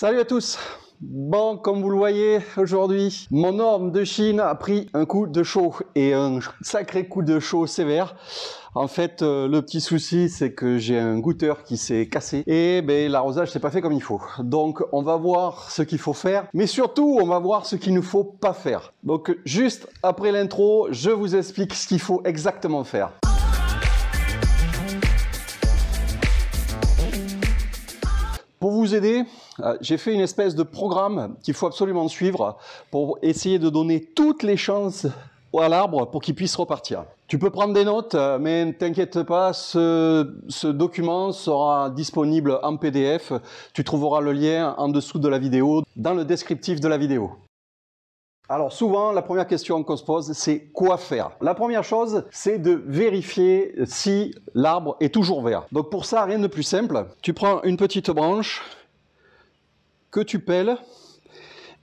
Salut à tous Bon, comme vous le voyez aujourd'hui, mon orme de Chine a pris un coup de chaud et un sacré coup de chaud sévère. En fait, euh, le petit souci, c'est que j'ai un goûteur qui s'est cassé et ben, l'arrosage s'est pas fait comme il faut. Donc, on va voir ce qu'il faut faire, mais surtout, on va voir ce qu'il ne faut pas faire. Donc, juste après l'intro, je vous explique ce qu'il faut exactement faire. Pour vous aider, euh, j'ai fait une espèce de programme qu'il faut absolument suivre pour essayer de donner toutes les chances à l'arbre pour qu'il puisse repartir. Tu peux prendre des notes, euh, mais ne t'inquiète pas, ce, ce, document sera disponible en PDF. Tu trouveras le lien en dessous de la vidéo, dans le descriptif de la vidéo. Alors souvent, la première question qu'on se pose, c'est quoi faire La première chose, c'est de vérifier si l'arbre est toujours vert. Donc pour ça, rien de plus simple. Tu prends une petite branche que tu pèles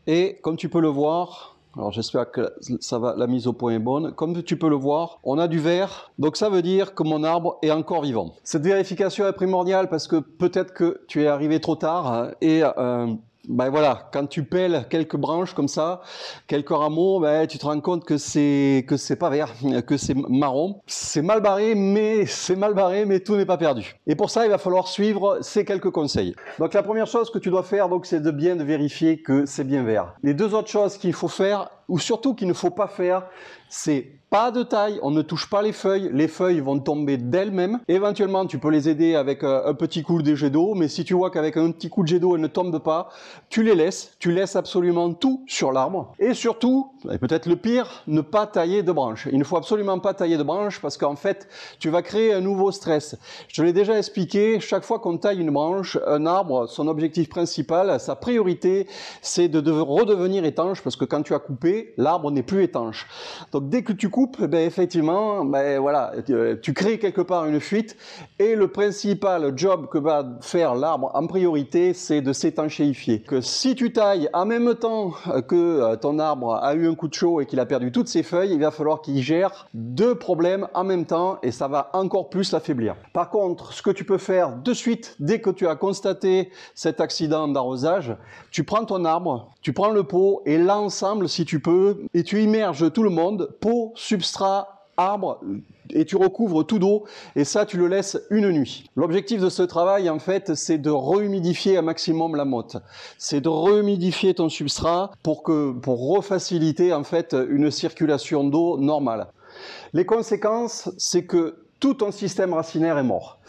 et comme tu peux le voir, alors j'espère que ça va, la mise au point est bonne. Comme tu peux le voir, on a du vert, donc ça veut dire que mon arbre est encore vivant. Cette vérification est primordiale parce que peut-être que tu es arrivé trop tard hein, et euh, ben voilà, quand tu pèles quelques branches comme ça, quelques rameaux, ben tu te rends compte que c'est que c'est pas vert, que c'est marron. C'est mal barré, mais c'est mal barré, mais tout n'est pas perdu. Et pour ça, il va falloir suivre ces quelques conseils. Donc la première chose que tu dois faire, donc, c'est de bien vérifier que c'est bien vert. Les deux autres choses qu'il faut faire, ou surtout qu'il ne faut pas faire, c'est pas de taille, on ne touche pas les feuilles, les feuilles vont tomber d'elles-mêmes. Éventuellement, tu peux les aider avec euh, un petit coup de jet d'eau, mais si tu vois qu'avec un petit coup de jet d'eau, elles ne tombent pas, tu les laisses, tu laisses absolument tout sur l'arbre. Et surtout, et peut-être le pire, ne pas tailler de branches. Il ne faut absolument pas tailler de branches parce qu'en fait, tu vas créer un nouveau stress. Je l'ai déjà expliqué, chaque fois qu'on taille une branche, un arbre, son objectif principal, sa priorité, c'est de redevenir étanche parce que quand tu as coupé, l'arbre n'est plus étanche. Donc dès que tu coupes, eh ben, effectivement, ben, voilà, euh, tu crées quelque part une fuite. Et le principal job que va faire l'arbre en priorité, c'est de s'étanchéifier. Que si tu tailles en même temps que euh, ton arbre a eu un coup de chaud et qu'il a perdu toutes ses feuilles, il va falloir qu'il gère deux problèmes en même temps et ça va encore plus l'affaiblir. Par contre, ce que tu peux faire de suite, dès que tu as constaté cet accident d'arrosage, tu prends ton arbre, tu prends le pot et l'ensemble, si tu peux, et tu immerges tout le monde, peau, substrat, arbre, et tu recouvres tout d'eau et ça tu le laisses une nuit. L'objectif de ce travail en fait c'est de rehumidifier un maximum la motte. C'est de rehumidifier ton substrat pour que pour refaciliter en fait une circulation d'eau normale. Les conséquences c'est que tout ton système racinaire est mort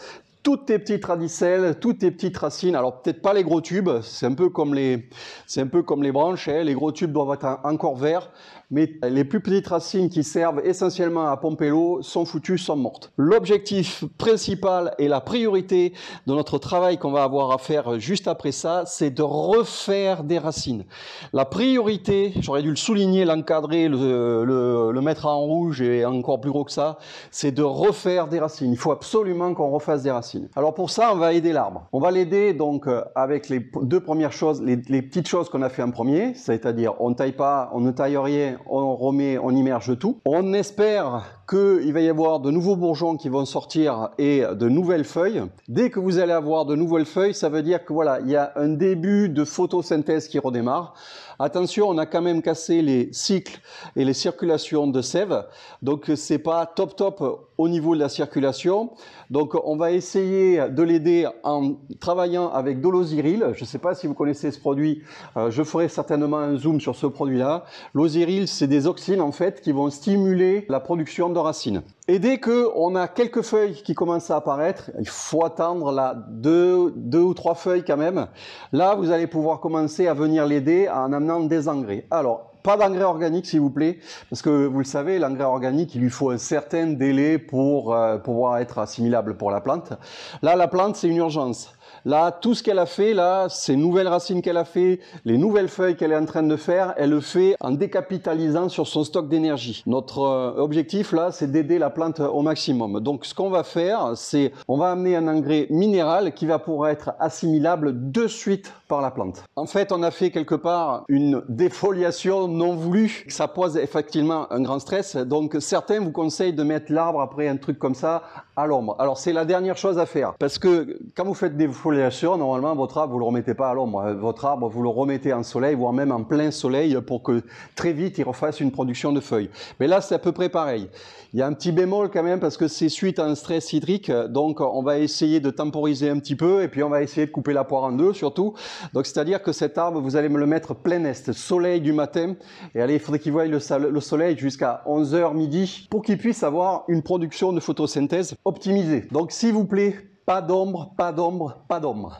toutes tes petites radicelles, toutes tes petites racines. Alors peut-être pas les gros tubes, c'est un peu comme les, c'est un peu comme les branches. Hein. Les gros tubes doivent être encore verts, mais les plus petites racines qui servent essentiellement à pomper l'eau sont foutues, sont mortes. L'objectif principal et la priorité de notre travail qu'on va avoir à faire juste après ça, c'est de refaire des racines. La priorité, j'aurais dû le souligner, l'encadrer, le, le mettre en rouge et encore plus gros que ça, c'est de refaire des racines. Il faut absolument qu'on refasse des racines. Alors pour ça, on va aider l'arbre. On va l'aider donc euh, avec les deux premières choses, les, petites choses qu'on a fait en premier, c'est-à-dire on ne taille pas, on ne taille rien, on remet, on immerge tout. On espère qu'il va y avoir de nouveaux bourgeons qui vont sortir et de nouvelles feuilles. Dès que vous allez avoir de nouvelles feuilles, ça veut dire que voilà, il y a un début de photosynthèse qui redémarre. Attention, on a quand même cassé les cycles et les circulations de sève. Donc, c'est pas top top au niveau de la circulation. Donc, on va essayer de l'aider en travaillant avec de l'osiril. Je ne sais pas si vous connaissez ce produit. Euh, je ferai certainement un zoom sur ce produit-là. L'osiril, c'est des oxydes, en fait, qui vont stimuler la production de racines. Et dès qu'on a quelques feuilles qui commencent à apparaître, il faut attendre là deux, deux ou trois feuilles quand même. Là, vous allez pouvoir commencer à venir l'aider en amenant des engrais. Alors, pas d'engrais organique, s'il vous plaît, parce que vous le savez, l'engrais organique, il lui faut un certain délai pour euh, pouvoir être assimilable pour la plante. Là, la plante, c'est une urgence. Là, tout ce qu'elle a fait, là, ces nouvelles racines qu'elle a fait, les nouvelles feuilles qu'elle est en train de faire, elle le fait en décapitalisant sur son stock d'énergie. Notre euh, objectif, là, c'est d'aider la plante au maximum. Donc, ce qu'on va faire, c'est, on va amener un engrais minéral qui va pouvoir être assimilable de suite la plante. En fait, on a fait quelque part une défoliation non voulue. Ça pose effectivement un grand stress. Donc certains vous conseillent de mettre l'arbre après un truc comme ça l'ombre. Alors c'est la dernière chose à faire parce que quand vous faites des foliations, normalement votre arbre vous le remettez pas à l'ombre. Euh, votre arbre vous le remettez en soleil, voire même en plein soleil pour que très vite il refasse une production de feuilles. Mais là c'est à peu près pareil. Il y a un petit bémol quand même parce que c'est suite à un stress hydrique, donc on va essayer de temporiser un petit peu et puis on va essayer de couper la poire en deux surtout. Donc c'est-à-dire que cet arbre vous allez me le mettre plein est, soleil du matin et allez il faudrait qu'il voie le soleil jusqu'à 11h midi pour qu'il puisse avoir une production de photosynthèse optimisé. Donc s'il vous plaît, pas d'ombre, pas d'ombre, pas d'ombre.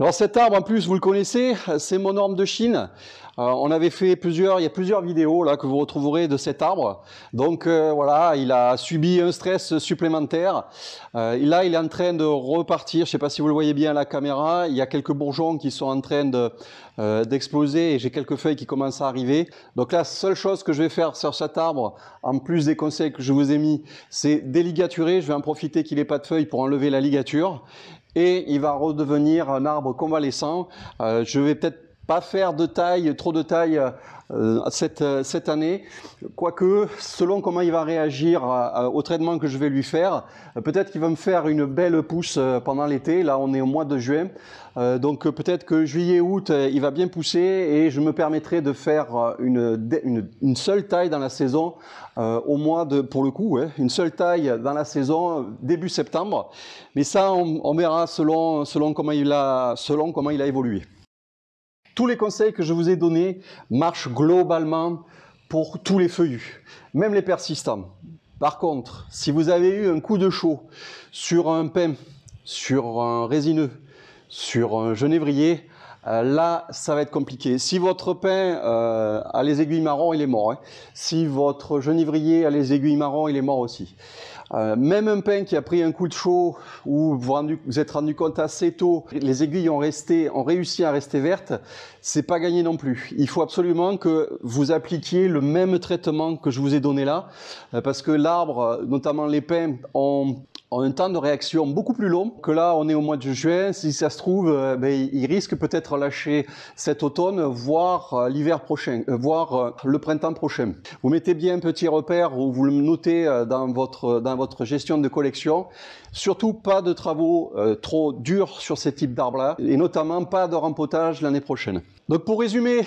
Alors cet arbre, en plus, vous le connaissez, c'est mon arbre de Chine. Euh, on avait fait plusieurs, il y a plusieurs vidéos là que vous retrouverez de cet arbre. Donc euh, voilà, il a subi un stress supplémentaire. Euh, là, il est en train de repartir. Je ne sais pas si vous le voyez bien à la caméra. Il y a quelques bourgeons qui sont en train de, euh, d'exploser et j'ai quelques feuilles qui commencent à arriver. Donc la seule chose que je vais faire sur cet arbre, en plus des conseils que je vous ai mis, c'est déligaturer. Je vais en profiter qu'il n'ait pas de feuilles pour enlever la ligature et il va redevenir un arbre convalescent. Euh, je vais peut-être pas faire de taille, trop de taille euh, cette, euh, cette année. Quoique, selon comment il va réagir euh, au traitement que je vais lui faire, peut-être qu'il va me faire une belle pousse pendant l'été. Là, on est au mois de juin. donc peut-être que juillet-août, il va bien pousser et je me permettrai de faire une, une, seule taille dans la saison au mois de, pour le coup, hein, une seule taille dans la saison début septembre. Mais ça, on, on verra selon, selon, comment il a, selon comment il a évolué. Tous les conseils que je vous ai donnés marchent globalement pour tous les feuillus, même les persistants. Par contre, si vous avez eu un coup de chaud sur un pain, sur un résineux, sur un genévrier, euh, là, ça va être compliqué. Si votre pain euh, a les aiguilles marrons, il est mort. Hein. Si votre genévrier a les aiguilles marrons, il est mort aussi. Euh, même un pain qui a pris un coup de chaud ou vous vous êtes rendu compte assez tôt, les aiguilles ont, resté, ont réussi à rester vertes, c'est pas gagné non plus. Il faut absolument que vous appliquiez le même traitement que je vous ai donné là, euh, parce que l'arbre, notamment les pins, ont ont un temps de réaction beaucoup plus long que là, on est au mois de juin. Si ça se trouve, euh, ben, il ben, ils peut-être lâcher cet automne, voire euh, l'hiver prochain, euh, voire le printemps prochain. Vous mettez bien un petit repère ou vous le notez dans votre, dans votre gestion de collection. Surtout pas de travaux trop durs sur ces types d'arbres-là et notamment pas de rempotage l'année prochaine. Donc pour résumer,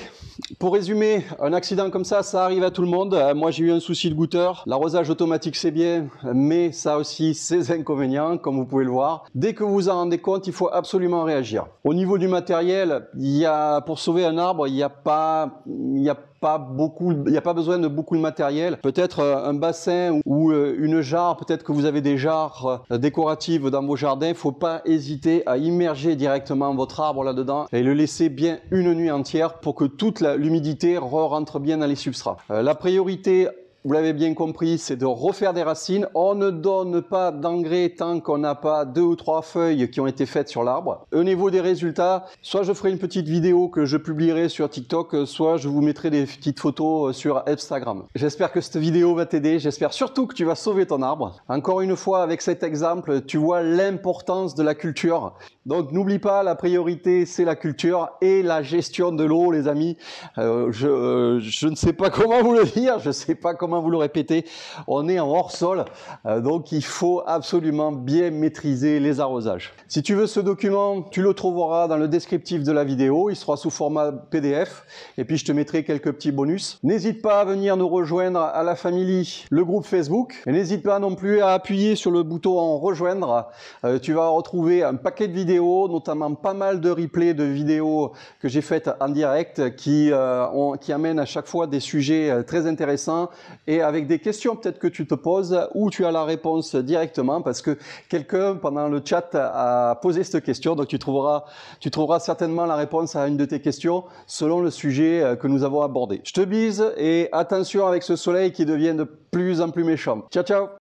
pour résumer, un accident comme ça, ça arrive à tout le monde. Euh, moi j'ai eu un souci de goûteur. L'arrosage automatique c'est bien, mais ça aussi ses inconvénients, comme vous pouvez le voir. Dès que vous vous en rendez compte, il faut absolument réagir. Au niveau du matériel, il y a pour sauver un arbre, il n'y a pas, il y a pas beaucoup, il n'y a pas besoin de beaucoup de matériel. Peut-être euh, un bassin ou euh, une jarre, peut-être que vous avez des jarres euh, décoratives dans vos jardins. Faut pas hésiter à immerger directement votre arbre là-dedans et le laisser bien une nuit entière pour que toute l'humidité rentre bien dans les substrats. La priorité vous l'avez bien compris, c'est de refaire des racines. On ne donne pas d'engrais tant qu'on n'a pas deux ou trois feuilles qui ont été faites sur l'arbre. Au niveau des résultats, soit je ferai une petite vidéo que je publierai sur TikTok, soit je vous mettrai des petites photos euh, sur Instagram. J'espère que cette vidéo va t'aider. J'espère surtout que tu vas sauver ton arbre. Encore une fois, avec cet exemple, tu vois l'importance de la culture. Donc n'oublie pas, la priorité, c'est la culture et la gestion de l'eau, les amis. Euh, je, euh, je ne sais pas comment vous le dire, je ne sais pas comment vous le répétez, on est en hors-sol, euh, donc il faut absolument bien maîtriser les arrosages. Si tu veux ce document, tu le trouveras dans le descriptif de la vidéo, il sera sous format PDF, et puis je te mettrai quelques petits bonus. N'hésite pas à venir nous rejoindre à la famille, le groupe Facebook, et n'hésite pas non plus à appuyer sur le bouton en rejoindre, euh, tu vas retrouver un paquet de vidéos, notamment pas mal de replays de vidéos que j'ai faites en direct qui, euh, qui amènent à chaque fois des sujets très intéressants et avec des questions peut-être que tu te poses ou tu as la réponse directement parce que quelqu'un pendant le chat a posé cette question. Donc tu trouveras, tu trouveras certainement la réponse à une de tes questions selon le sujet euh, que nous avons abordé. Je te bise et attention avec ce soleil qui devient de plus en plus méchant. Ciao ciao